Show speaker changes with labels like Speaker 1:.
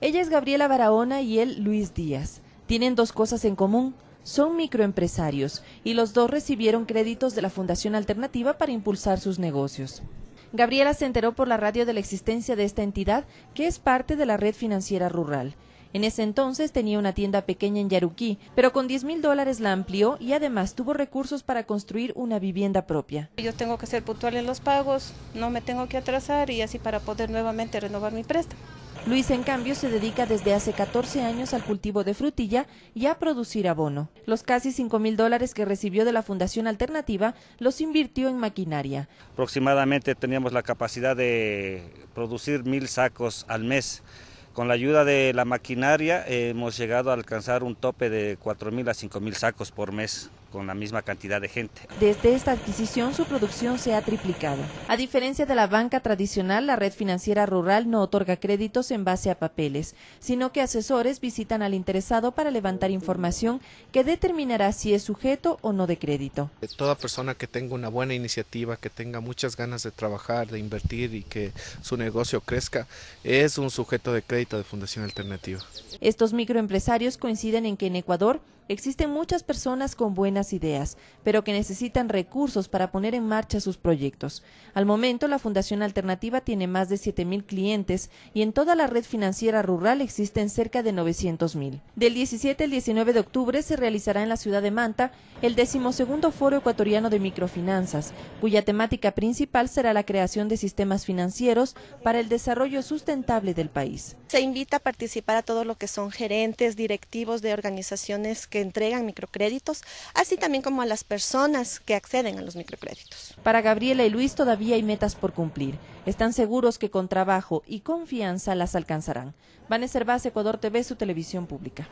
Speaker 1: Ella es Gabriela Barahona y él Luis Díaz. Tienen dos cosas en común. Son microempresarios y los dos recibieron créditos de la Fundación Alternativa para impulsar sus negocios. Gabriela se enteró por la radio de la existencia de esta entidad, que es parte de la red financiera rural. En ese entonces tenía una tienda pequeña en Yaruquí, pero con 10 mil dólares la amplió y además tuvo recursos para construir una vivienda propia. Yo tengo que ser puntual en los pagos, no me tengo que atrasar y así para poder nuevamente renovar mi préstamo. Luis, en cambio, se dedica desde hace 14 años al cultivo de frutilla y a producir abono. Los casi 5 mil dólares que recibió de la Fundación Alternativa los invirtió en maquinaria.
Speaker 2: Aproximadamente teníamos la capacidad de producir mil sacos al mes con la ayuda de la maquinaria eh, hemos llegado a alcanzar un tope de 4.000 a 5.000 sacos por mes con la misma cantidad de gente.
Speaker 1: Desde esta adquisición su producción se ha triplicado. A diferencia de la banca tradicional, la red financiera rural no otorga créditos en base a papeles, sino que asesores visitan al interesado para levantar información que determinará si es sujeto o no de crédito.
Speaker 2: Toda persona que tenga una buena iniciativa, que tenga muchas ganas de trabajar, de invertir y que su negocio crezca, es un sujeto de crédito de Fundación Alternativa.
Speaker 1: Estos microempresarios coinciden en que en Ecuador existen muchas personas con buenas ideas, pero que necesitan recursos para poner en marcha sus proyectos. Al momento, la Fundación Alternativa tiene más de 7.000 clientes y en toda la red financiera rural existen cerca de 900.000. Del 17 al 19 de octubre se realizará en la ciudad de Manta el decimosegundo Foro Ecuatoriano de Microfinanzas, cuya temática principal será la creación de sistemas financieros para el desarrollo sustentable del país. Se invita a participar a todos los que son gerentes, directivos de organizaciones que entregan microcréditos, así también como a las personas que acceden a los microcréditos. Para Gabriela y Luis todavía hay metas por cumplir. Están seguros que con trabajo y confianza las alcanzarán. Van a Ecuador TV, su televisión pública.